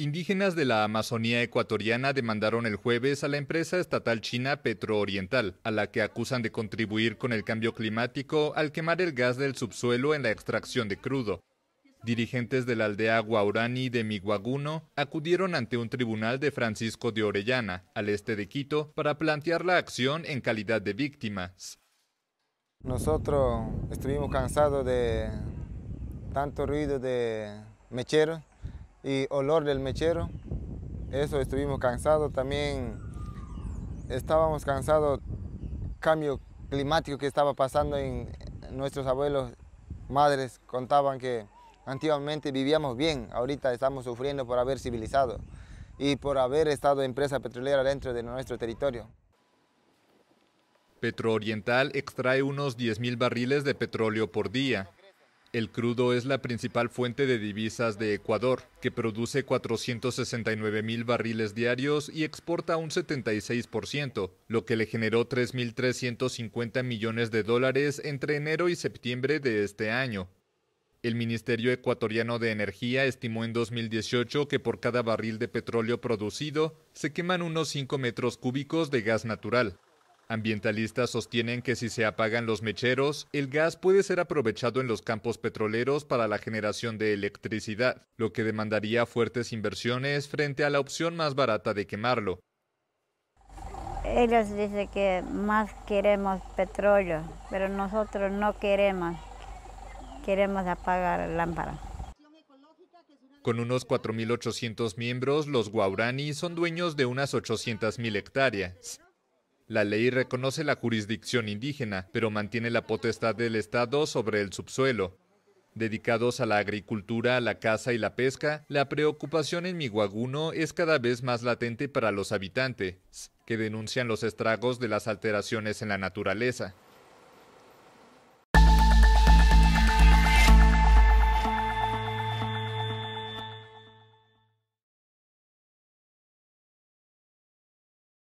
Indígenas de la Amazonía ecuatoriana demandaron el jueves a la empresa estatal china Petrooriental, a la que acusan de contribuir con el cambio climático al quemar el gas del subsuelo en la extracción de crudo. Dirigentes de la aldea Guaurani de Miguaguno acudieron ante un tribunal de Francisco de Orellana, al este de Quito, para plantear la acción en calidad de víctimas. Nosotros estuvimos cansados de tanto ruido de mecheros y olor del mechero. Eso estuvimos cansados. También estábamos cansados cambio climático que estaba pasando en nuestros abuelos, madres contaban que antiguamente vivíamos bien, ahorita estamos sufriendo por haber civilizado y por haber estado empresa petrolera dentro de nuestro territorio. Petrooriental extrae unos 10.000 barriles de petróleo por día. El crudo es la principal fuente de divisas de Ecuador, que produce 469 mil barriles diarios y exporta un 76%, lo que le generó 3.350 millones de dólares entre enero y septiembre de este año. El Ministerio Ecuatoriano de Energía estimó en 2018 que por cada barril de petróleo producido se queman unos 5 metros cúbicos de gas natural. Ambientalistas sostienen que si se apagan los mecheros, el gas puede ser aprovechado en los campos petroleros para la generación de electricidad, lo que demandaría fuertes inversiones frente a la opción más barata de quemarlo. Ellos dicen que más queremos petróleo, pero nosotros no queremos, queremos apagar lámpara. Con unos 4.800 miembros, los guaurani son dueños de unas 800.000 hectáreas. La ley reconoce la jurisdicción indígena, pero mantiene la potestad del Estado sobre el subsuelo. Dedicados a la agricultura, la caza y la pesca, la preocupación en Miguaguno es cada vez más latente para los habitantes, que denuncian los estragos de las alteraciones en la naturaleza.